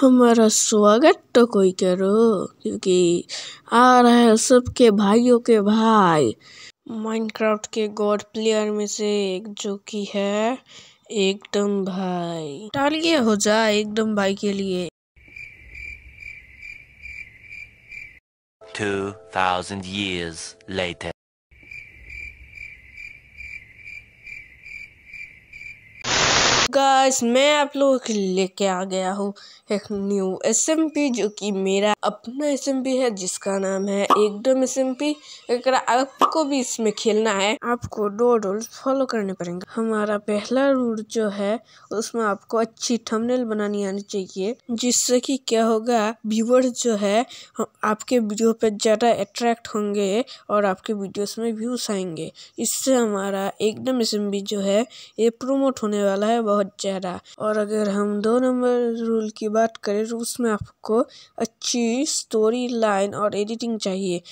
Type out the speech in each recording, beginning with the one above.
हमारा स्वागत तो कोई करो क्योंकि आ रहा है सबके भाइयों के भाई माइनक्राफ्ट के गॉड प्लेयर में से एक जो कि है एकदम भाई टालिए हो जा एकदम भाई के लिए 2000 years later गाइस मैं आप लोगों के लेके आ गया हूँ एक न्यू एसएमपी जो कि मेरा अपना एसएमपी है जिसका नाम है एकदम एसएमपी अगर आपको भी इसमें खेलना है आपको दो रूल्स फॉलो करने पड़ेंगे हमारा पहला रूल जो है उसमें आपको अच्छी थंबनेल बनानी आनी चाहिए जिससे कि क्या होगा व्यूवर जो है आपके वीडियो पे ज़्यादा अट्रैक्ट होंगे और आपके वीडियोस में व्यूज आएंगे इससे हमारा एकदम एसएमपी जो है ये प्रोमोट होने वाला है बहुत बहुत ज़्यादा और अगर हम दो नंबर रूल की बात करें तो उसमें आपको अच्छी स्टोरी लाइन और एडिटिंग चाहिए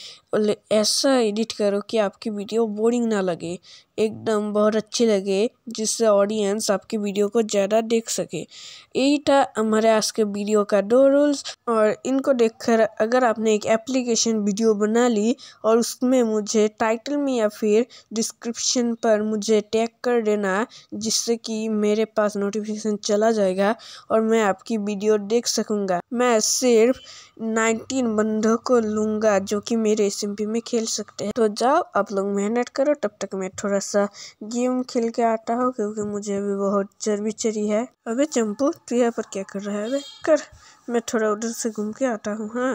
ऐसा एडिट करो कि आपकी वीडियो बोरिंग ना लगे एकदम बहुत अच्छी लगे जिससे ऑडियंस आपकी वीडियो को ज़्यादा देख सके यही था हमारे आज के वीडियो का दो रूल्स और इनको देखकर अगर आपने एक एप्लीकेशन वीडियो बना ली और उसमें मुझे टाइटल में या फिर डिस्क्रिप्शन पर मुझे टैग कर देना जिससे कि मेरे पास नोटिफिकेशन चला जाएगा और मैं आपकी वीडियो देख सकूँगा मैं सिर्फ नाइनटीन बंधों को लूँगा जो कि मेरे सिम्पी में खेल सकते हैं तो जाओ आप लोग मेहनत करो तब तक मैं थोड़ा सा गेम खेल के आता हूँ क्योंकि मुझे अभी बहुत चर्बी चरी है अबे चंपू तू यहाँ पर क्या कर रहा है अबे कर मैं थोड़ा उधर से घूम के आता हूँ हाँ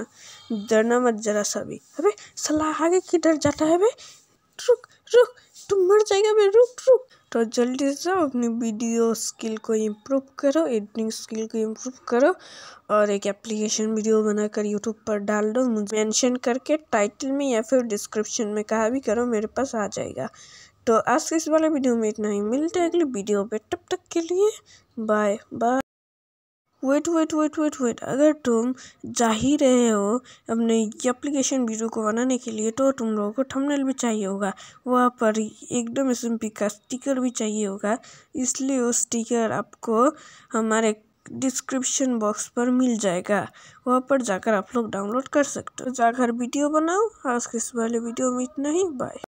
डरना मत जरा सा भी अबे सलाह आगे किधर जाता है बे रुक रुक तुम मर जाएगा बे रुक रुक तो जल्दी से अपनी वीडियो स्किल को इम्प्रूव करो एडिटिंग स्किल को इम्प्रूव करो और एक एप्लीकेशन वीडियो बनाकर यूट्यूब पर डाल दो मुझे मेंशन करके टाइटल में या फिर डिस्क्रिप्शन में कहा भी करो मेरे पास आ जाएगा तो आज के इस वाले वीडियो में इतना ही मिलते हैं अगले वीडियो पर तब तक के लिए bye bye wait wait wait wait wait अगर तुम जा ही रहे हो अपने एप्लीकेशन वीडियो को बनाने के लिए तो तुम लोगों को थंबनेल भी चाहिए होगा वहाँ पर एकदम एस का स्टिकर भी चाहिए होगा इसलिए वो स्टिकर आपको हमारे डिस्क्रिप्शन बॉक्स पर मिल जाएगा वहाँ पर जाकर आप लोग डाउनलोड कर सकते हो तो जाकर वीडियो बनाओ आज के इस वाले वीडियो में इतना ही बाय